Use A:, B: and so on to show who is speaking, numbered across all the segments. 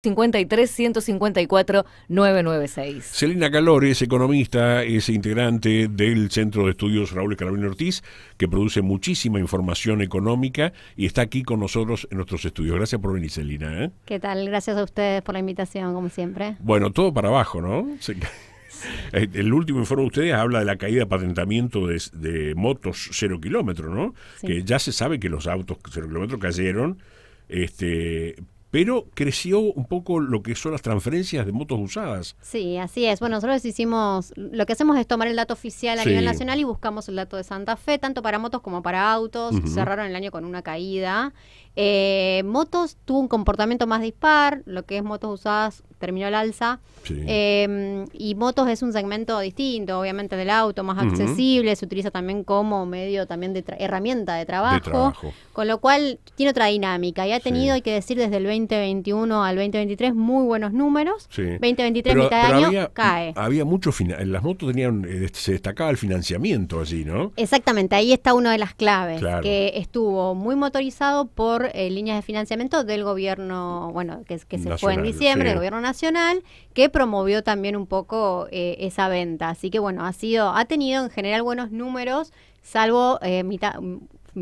A: 53 154 996.
B: Celina Calores es economista, es integrante del Centro de Estudios Raúl Carabino Ortiz, que produce muchísima información económica y está aquí con nosotros en nuestros estudios. Gracias por venir, Celina. ¿eh?
A: ¿Qué tal? Gracias a ustedes por la invitación, como siempre.
B: Bueno, todo para abajo, ¿no? El último informe de ustedes habla de la caída de patentamiento de, motos cero kilómetro, ¿no? Que ya se sabe que los autos cero kilómetro cayeron, este, pero creció un poco lo que son las transferencias de motos usadas.
A: Sí, así es. Bueno, nosotros hicimos, lo que hacemos es tomar el dato oficial a nivel nacional y buscamos el dato de Santa Fe, tanto para motos como para autos. Cerraron el año con una caída. Eh, motos tuvo un comportamiento más dispar, lo que es motos usadas terminó el alza. Em, y motos es un segmento distinto, obviamente del auto, más accesible, se utiliza también como medio también de herramienta de trabajo, con lo cual tiene otra dinámica y ha tenido, hay que decir, desde el 20 2021 al 2023 muy buenos números. 2023 mitad de año cae.
B: Había mucho las motos tenían eh, se destacaba el financiamiento allí, ¿no?
A: Exactamente, ahí está una de las claves que estuvo muy motorizado por eh, líneas de financiamiento del gobierno, bueno, que, se fue en diciembre, gobierno nacional, que promovió también un poco eh, esa venta. Así que bueno, ha sido ha tenido en general buenos números, salvo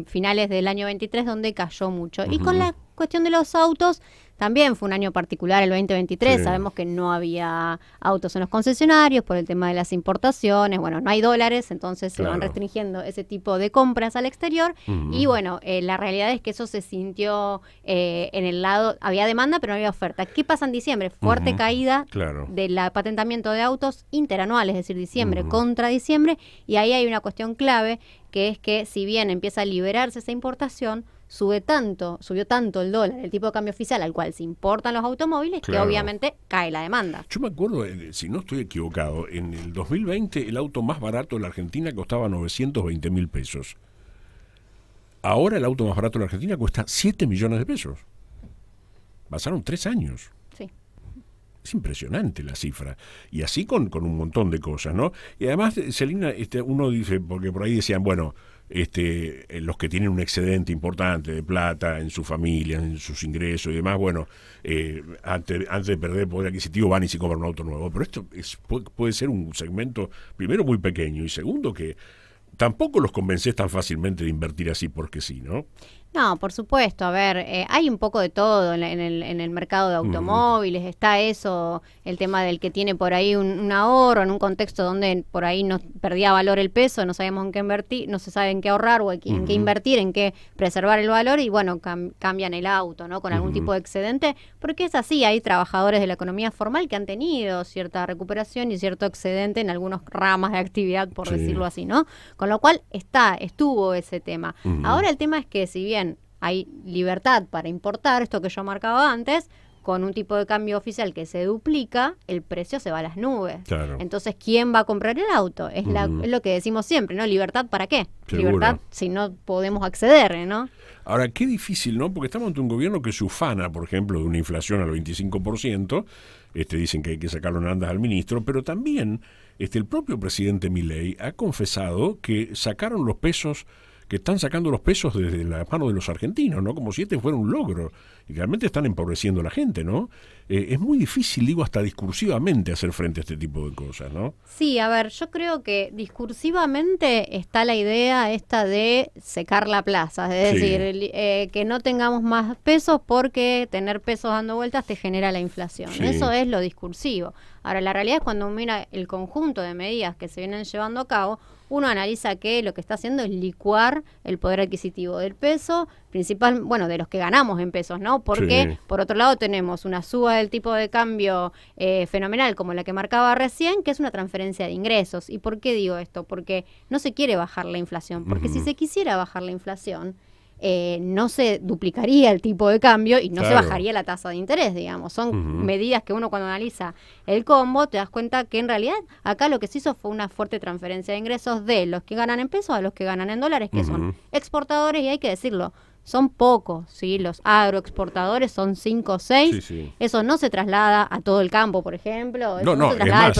A: finales del año 23 donde cayó mucho. Y con la cuestión de los autos, también fue un año particular el 2023, sabemos que no había autos en los concesionarios por el tema de las importaciones, bueno, no hay dólares, entonces se van restringiendo ese tipo de compras al exterior y bueno, eh, la realidad es que eso se sintió eh, en el lado, había demanda pero no había oferta. ¿Qué pasa en diciembre? Fuerte caída claro. del patentamiento de autos interanual, es decir, diciembre contra diciembre y ahí hay una cuestión clave que es que si bien empieza a liberarse esa importación, sube tanto, subió tanto el dólar, el tipo de cambio oficial al cual se importan los automóviles, que obviamente cae la demanda.
B: Yo me acuerdo, si no estoy equivocado, en el 2020 el auto más barato de la Argentina costaba 920 mil pesos. Ahora el auto más barato de la Argentina cuesta 7 millones de pesos. Pasaron tres años. Sí. Es impresionante la cifra. Y así con, con un montón de cosas, ¿no? Y además, Celina, eh, este, uno dice, porque por ahí decían, bueno, este, eh, los que tienen un excedente importante de plata en su familia, en sus ingresos y demás, bueno, eh, antes, de perder poder adquisitivo van y se compran un auto nuevo. Pero esto es, puede, ser un segmento, primero, muy pequeño y segundo, que tampoco los convences tan fácilmente de invertir así porque sí, ¿no?
A: No, por supuesto. A ver, eh, hay un poco de todo en, el, en el, mercado de automóviles. Está eso, el tema del que tiene por ahí un, ahorro en un contexto donde por ahí no perdía valor el peso, no sabemos en qué invertir, no se sabe en qué ahorrar o en, qué invertir, en qué preservar el valor y bueno, cambian el auto, ¿no? Con algún tipo de excedente, porque es así. Hay trabajadores de la economía formal que han tenido cierta recuperación y cierto excedente en algunos ramas de actividad, por decirlo así, ¿no? Con lo cual está, estuvo ese tema. Ahora el tema es que si bien hay libertad para importar, esto que yo marcaba antes, con un tipo de cambio oficial que se duplica, el precio se va a las nubes. Entonces, ¿quién va a comprar el auto? Es, lo que decimos siempre, ¿no? Libertad para qué? Libertad si no podemos acceder, ¿no?
B: Ahora, qué difícil, ¿no? Porque estamos ante un gobierno que se ufana, por ejemplo, de una inflación al 25%, este, dicen que hay que sacarlo en andas al ministro, pero también este, el propio presidente Milei ha confesado que sacaron los pesos, que están sacando los pesos desde la mano de los argentinos, ¿no? Como si este fuera un logro. Y realmente están empobreciendo a la gente, ¿no? Eh, es muy difícil, digo, hasta discursivamente hacer frente a este tipo de cosas, ¿no?
A: Sí, a ver, yo creo que discursivamente está la idea esta de secar la plaza, es decir, eh, que no tengamos más pesos porque tener pesos dando vueltas te genera la inflación. Eso es lo discursivo. Ahora, la realidad es cuando uno mira el conjunto de medidas que se vienen llevando a cabo, uno analiza que lo que está haciendo es licuar el poder adquisitivo del peso, principal, bueno, de los que ganamos en pesos, ¿no? Porque por otro lado tenemos una suba del tipo de cambio eh, fenomenal como la que marcaba recién, que es una transferencia de ingresos. ¿Y por qué digo esto? Porque no se quiere bajar la inflación, porque si se quisiera bajar la inflación, eh, no se duplicaría el tipo de cambio y no se bajaría la tasa de interés, digamos. Son medidas que uno cuando analiza el combo te das cuenta que en realidad acá lo que se hizo fue una fuerte transferencia de ingresos de los que ganan en pesos a los que ganan en dólares, que son exportadores y hay que decirlo, son pocos, ¿sí? Los agroexportadores son 5 o 6. Eso no se traslada a todo el campo, por ejemplo. no, no, se es más,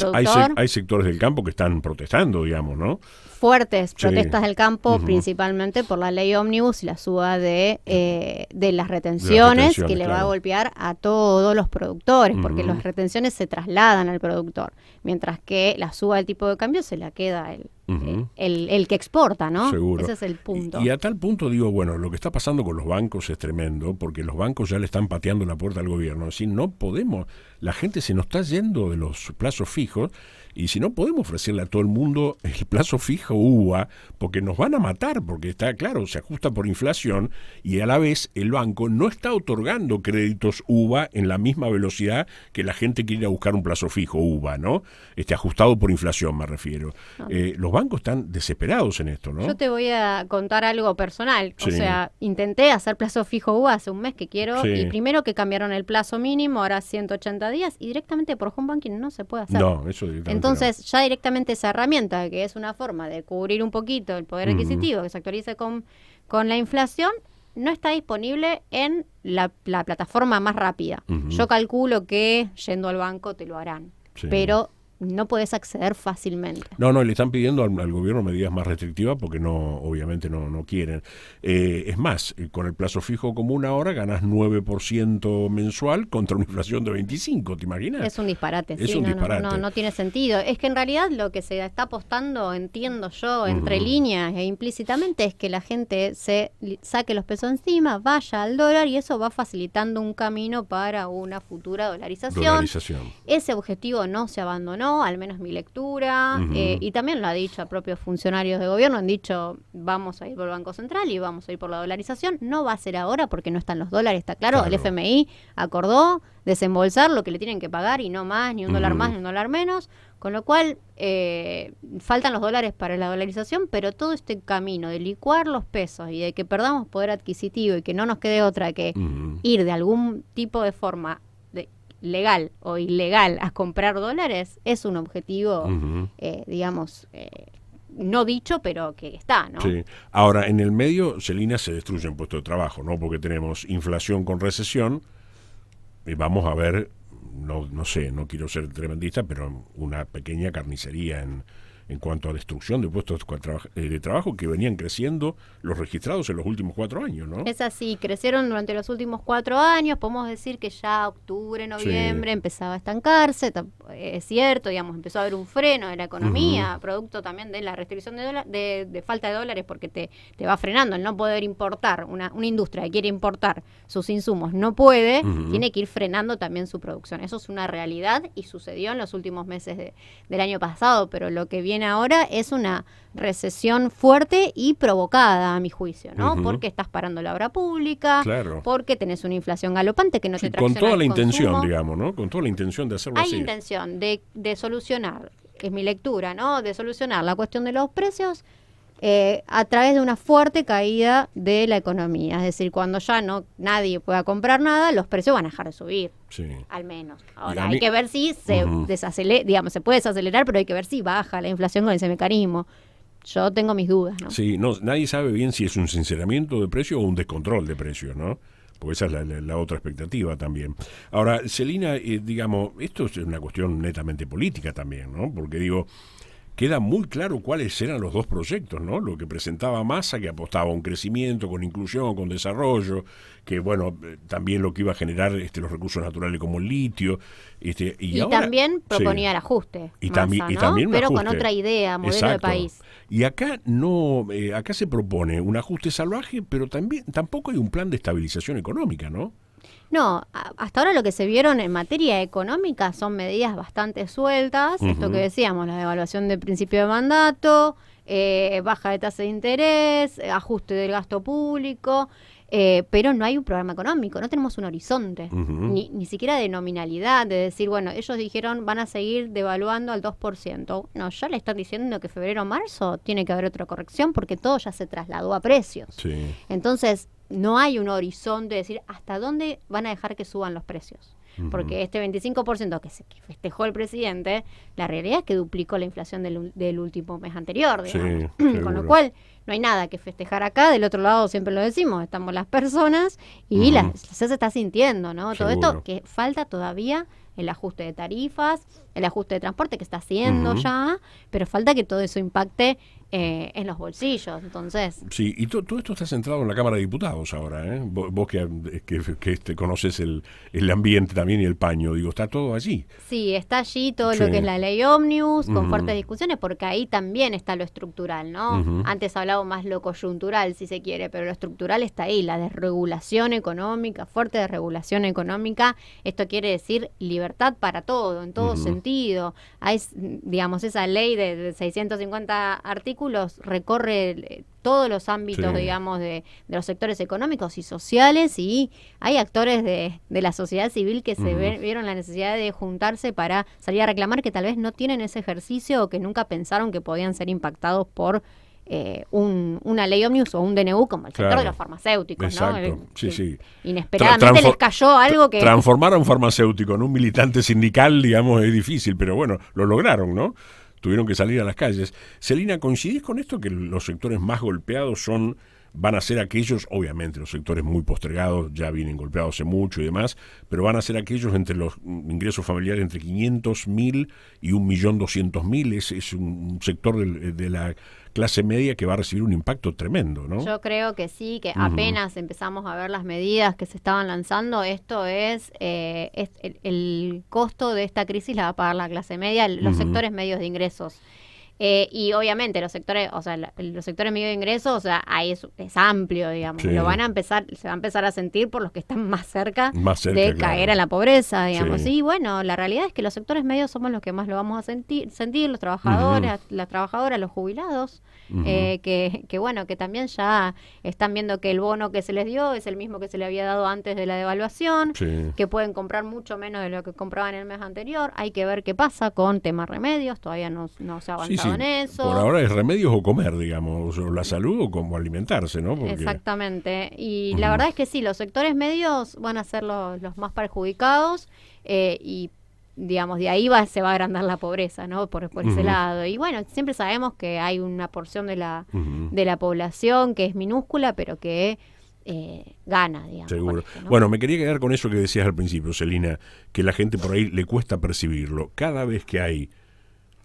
B: hay sectores del campo que están protestando, digamos, ¿no?
A: fuertes protestas del campo, principalmente por la ley ómnibus y la suba de, eh, de las retenciones, que le va a golpear a todos los productores, porque las retenciones se trasladan al productor, mientras que la suba del tipo de cambio se la queda el, eh, el, que exporta, ¿no? Seguro. Ese es el punto. Y,
B: y, a tal punto digo, bueno, lo que está pasando con los bancos es tremendo, porque los bancos ya le están pateando la puerta al gobierno. Es decir, no podemos, la gente se nos está yendo de los plazos fijos y si no podemos ofrecerle a todo el mundo el plazo fijo UVA porque nos van a matar, porque está claro, se ajusta por inflación y a la vez el banco no está otorgando créditos UVA en la misma velocidad que la gente quiere ir a buscar un plazo fijo UVA ¿no? Este ajustado por inflación, me refiero. Ah. Eh, los bancos están desesperados en esto, ¿no? Yo te
A: voy a contar algo personal. O sea, intenté hacer plazo fijo UBA hace un mes que quiero y primero que cambiaron el plazo mínimo, ahora 180 días y directamente por home banking no se puede hacer. No,
B: eso directamente. Entonces,
A: ya directamente esa herramienta, que es una forma de cubrir un poquito el poder adquisitivo que se actualiza con, con la inflación, no está disponible en la, plataforma más rápida. Yo calculo que yendo al banco te lo harán. Pero no puedes acceder fácilmente.
B: No, no, le están pidiendo al, gobierno medidas más restrictivas porque no, obviamente no, no quieren. Eh, es más, eh, con el plazo fijo común ahora ganas 9% mensual contra una inflación de 25, ¿te imaginas? Es
A: un disparate. Es un no, disparate. No, tiene sentido. Es que en realidad lo que se está apostando, entiendo yo, entre líneas e implícitamente, es que la gente se saque los pesos encima, vaya al dólar y eso va facilitando un camino para una futura dolarización. dolarización. Ese objetivo no se abandonó al menos mi lectura. Eh, y también lo ha dicho a propios funcionarios de gobierno, han dicho, vamos a ir por el Banco Central y vamos a ir por la dolarización. No va a ser ahora porque no están los dólares, está claro. El FMI acordó desembolsar lo que le tienen que pagar y no más, ni un dólar más, ni un dólar menos. Con lo cual, eh, faltan los dólares para la dolarización, pero todo este camino de licuar los pesos y de que perdamos poder adquisitivo y que no nos quede otra que ir de algún tipo de forma legal o ilegal a comprar dólares es un objetivo, eh, digamos, eh, no dicho, pero que está,
B: Ahora, en el medio, Celina, se destruye destruyen puesto de trabajo, ¿no? Porque tenemos inflación con recesión y vamos a ver, no, no sé, no quiero ser tremendista, pero una pequeña carnicería en en cuanto a destrucción de puestos eh, de trabajo que venían creciendo los registrados en los últimos cuatro años, ¿no?
A: Es así, crecieron durante los últimos cuatro años, podemos decir que ya octubre, noviembre empezaba a estancarse, eh, es cierto, digamos, empezó a haber un freno de la economía, producto también de la restricción de, de, falta de dólares, porque te, te va frenando el no poder importar, una, una industria que quiere importar sus insumos no puede, tiene que ir frenando también su producción. Eso es una realidad y sucedió en los últimos meses del año pasado, pero lo que viene ahora es una recesión fuerte y provocada, a mi juicio, ¿no? Porque estás parando la obra pública, porque tenés una inflación galopante que no se te Con toda la intención,
B: digamos, ¿no? Con toda la intención de hacerlo Hay
A: intención de, solucionar, es mi lectura, ¿no? De solucionar la cuestión de los precios eh, a través de una fuerte caída de la economía. Es decir, cuando ya no nadie pueda comprar nada, los precios van a dejar de subir. Al menos.
B: Ahora, hay que ver
A: si se digamos, se puede desacelerar, pero hay que ver si baja la inflación con ese mecanismo. Yo tengo mis dudas, ¿no?
B: Sí, no, nadie sabe bien si es un sinceramiento de precio o un descontrol de precios, ¿no? Porque esa es la, otra expectativa también. Ahora, Celina, eh, digamos, esto es una cuestión netamente política también, ¿no? Porque digo, queda muy claro cuáles eran los dos proyectos, ¿no? Lo que presentaba Massa, que apostaba a un crecimiento, con inclusión, con desarrollo, que bueno, eh, también lo que iba a generar este, los recursos naturales como el litio. Este, y, también proponía el
A: ajuste. Y, Massa, también Pero con otra idea, modelo de país.
B: Y acá no, eh, acá se propone un ajuste salvaje, pero también tampoco hay un plan de estabilización económica, ¿no?
A: No, hasta ahora lo que se vieron en materia económica son medidas bastante sueltas, esto que decíamos, la devaluación del principio de mandato, eh, baja de tasa de interés, ajuste del gasto público, eh, pero no hay un programa económico, no tenemos un horizonte, ni, ni siquiera de nominalidad, de decir, bueno, ellos dijeron van a seguir devaluando al 2%. No, ya le están diciendo que febrero o marzo tiene que haber otra corrección porque todo ya se trasladó a precios. Entonces, no hay un horizonte de decir hasta dónde van a dejar que suban los precios. Porque este 25% que, se, festejó el presidente, la realidad es que duplicó la inflación del, último mes anterior. Con lo cual, no hay nada que festejar acá. Del otro lado, siempre lo decimos, estamos las personas y se está sintiendo, ¿no? Todo esto que falta todavía el ajuste de tarifas, el ajuste de transporte que está haciendo ya, pero falta que todo eso impacte eh, en los bolsillos. Entonces.
B: Sí, y todo esto está centrado en la Cámara de Diputados ahora, ¿eh? Vos, que, que, este, conoces el, el, ambiente también y el paño, digo, está todo allí.
A: Sí, está allí todo lo que es la ley ómnibus, con fuertes discusiones, porque ahí también está lo estructural, ¿no? Antes hablaba más lo coyuntural, si se quiere, pero lo estructural está ahí, la desregulación económica, fuerte desregulación económica. Esto quiere decir libertad para todo, en todo sentido. Hay, digamos, esa ley de, de 650 artículos recorre eh, todos los ámbitos, digamos, de, los sectores económicos y sociales y hay actores de, la sociedad civil que se vieron la necesidad de juntarse para salir a reclamar que tal vez no tienen ese ejercicio o que nunca pensaron que podían ser impactados por eh, una ley omnibus o un DNU como el sector de los farmacéuticos, exacto, eh,
B: Sí, sí. Inesperadamente les
A: cayó algo que.
B: Transformar a un farmacéutico en un militante sindical, digamos, es difícil, pero bueno, lo lograron, ¿no? tuvieron que salir a las calles. Celina, ¿coincidís con esto que los sectores más golpeados son van a ser aquellos, obviamente los sectores muy postergados ya vienen golpeados hace mucho y demás, pero van a ser aquellos entre los mm, ingresos familiares entre mil y 1.200.000, es, es un sector eh, de, la clase media que va a recibir un impacto tremendo, ¿no? Yo
A: creo que sí, que apenas empezamos a ver las medidas que se estaban lanzando, esto es, eh, el, costo de esta crisis la va a pagar la clase media, los sectores medios de ingresos. Eh, y obviamente los sectores, o sea, los sectores medio de ingreso, o sea, ahí es, es amplio, digamos. Lo van a empezar, se va a empezar a sentir por los que están más cerca, de caer en la pobreza, digamos. Y bueno, la realidad es que los sectores medios somos los que más lo vamos a sentir, sentir los trabajadores, las trabajadoras, los jubilados, eh, que, que bueno, que también ya están viendo que el bono que se les dio es el mismo que se le había dado antes de la devaluación, que pueden comprar mucho menos de lo que compraban el mes anterior. Hay que ver qué pasa con temas remedios, todavía no, no se ha avanzado. Por ahora
B: es remedios o comer, digamos, la salud o como alimentarse, ¿no?
A: Exactamente. Y la verdad es que sí, los sectores medios van a ser los, más perjudicados eh, y digamos, de ahí va, se va a agrandar la pobreza, ¿no? Por, por ese lado. Y bueno, siempre sabemos que hay una porción de la, de la población que es minúscula, pero que eh, gana, digamos. Seguro. Bueno,
B: me quería quedar con eso que decías al principio, Celina, que la gente por ahí le cuesta percibirlo. Cada vez que hay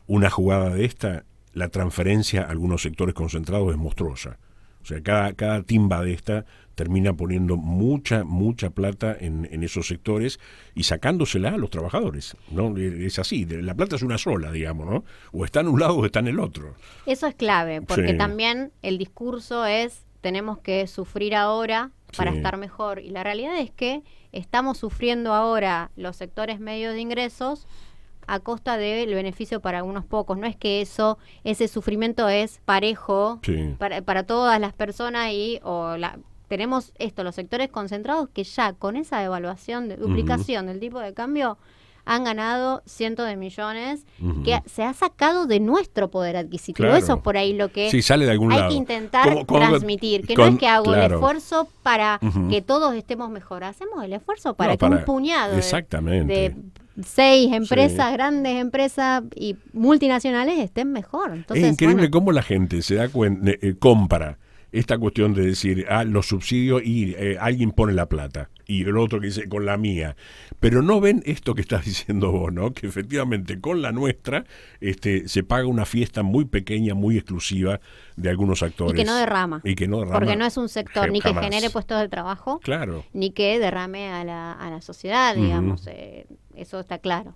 B: una jugada de esta, la transferencia a algunos sectores concentrados es monstruosa. O sea, cada, cada timba de esta termina poniendo mucha, mucha plata en, esos sectores y sacándosela a los trabajadores. ¿no? E-, es así, la plata es una sola, digamos, ¿no? O está en un lado o está en el otro.
A: Eso es clave, porque también el discurso es tenemos que sufrir ahora para estar mejor. Y la realidad es que estamos sufriendo ahora los sectores medios de ingresos a costa del beneficio para unos pocos. No es que eso, ese sufrimiento es parejo para, todas las personas y o la, tenemos esto, los sectores concentrados que ya con esa evaluación, de duplicación del tipo de cambio, han ganado cientos de millones que se ha sacado de nuestro poder adquisitivo. Eso es por ahí lo que sale hay que intentar transmitir, que no es que hago un el esfuerzo para que todos estemos mejor, hacemos el esfuerzo para que un puñado de, seis empresas, grandes empresas y multinacionales estén mejor. es increíble
B: cómo la gente se da eh, eh, compra esta cuestión de decir, ah, los subsidios y eh, alguien pone la plata. Y el otro que dice, con la mía. Pero no ven esto que estás diciendo vos, ¿no? Que efectivamente con la nuestra este, se paga una fiesta muy pequeña, muy exclusiva de algunos actores. Y que no derrama. Y que no Porque no es
A: un sector ni que genere puestos de trabajo. Claro. Ni que derrame a la, sociedad, digamos eso está claro.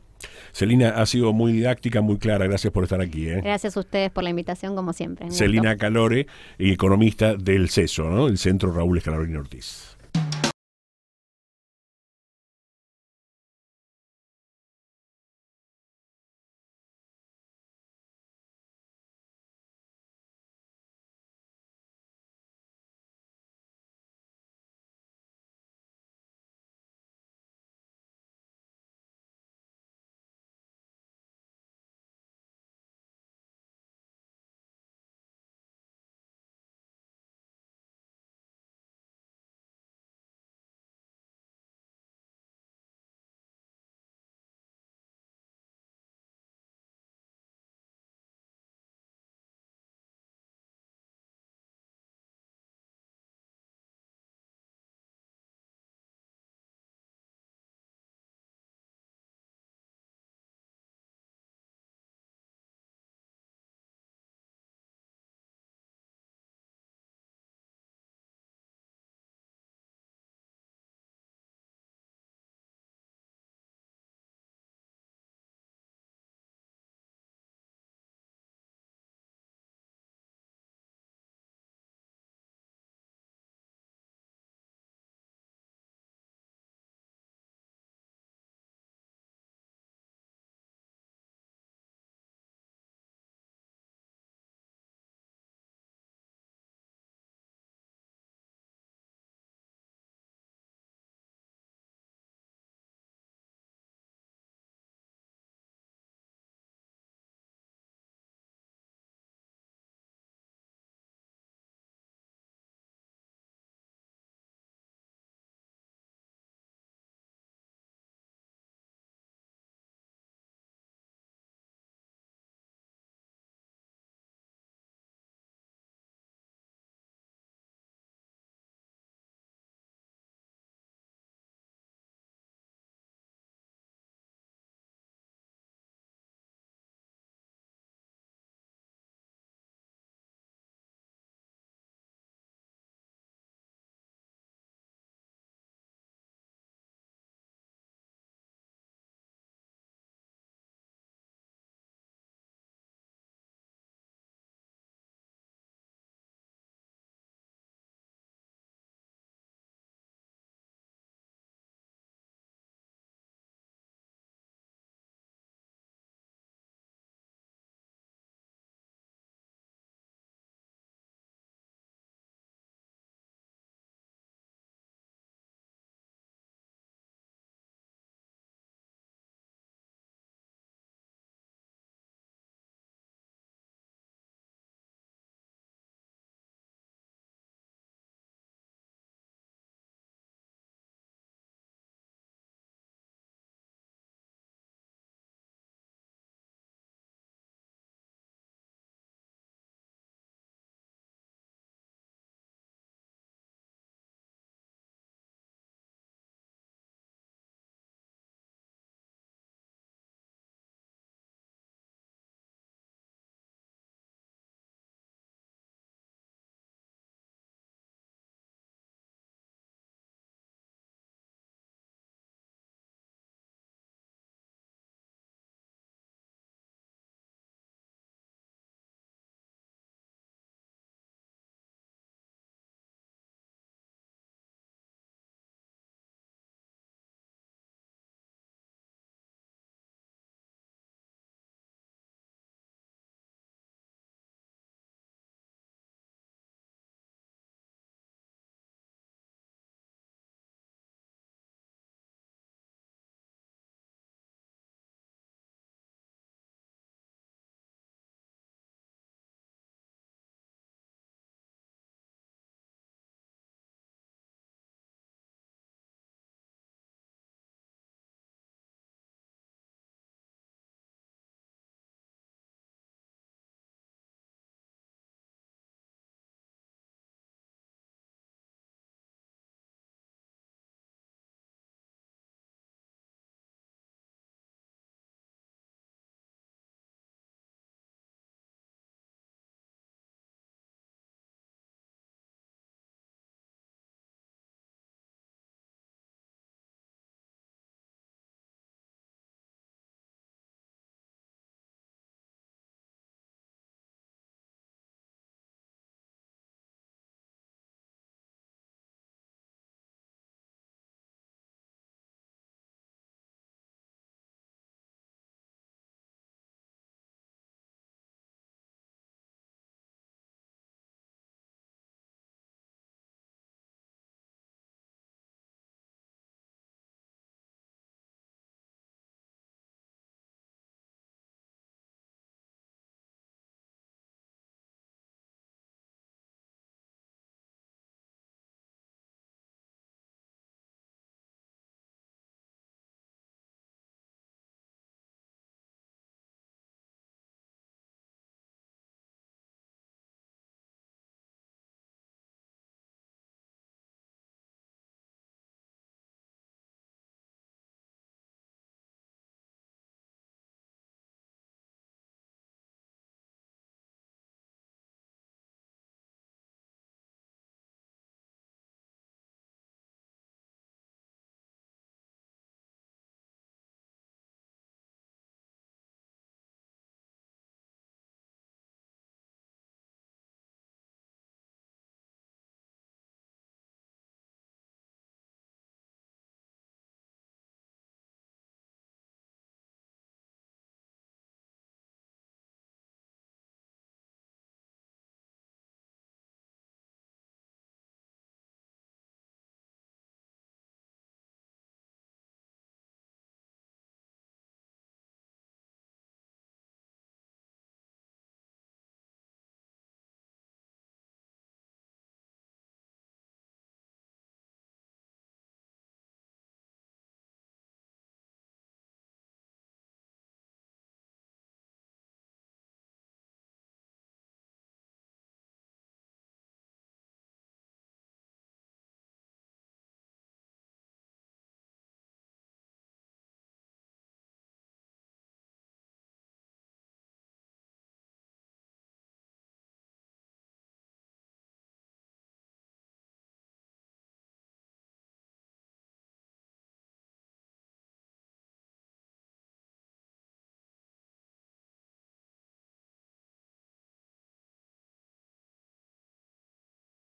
B: Celina, ha sido muy didáctica, muy clara. Gracias por estar aquí. ¿eh?
A: Gracias a ustedes por la invitación, como siempre. Celina
B: Calore, economista del CESO, ¿no? el Centro Raúl Escalarino Ortiz.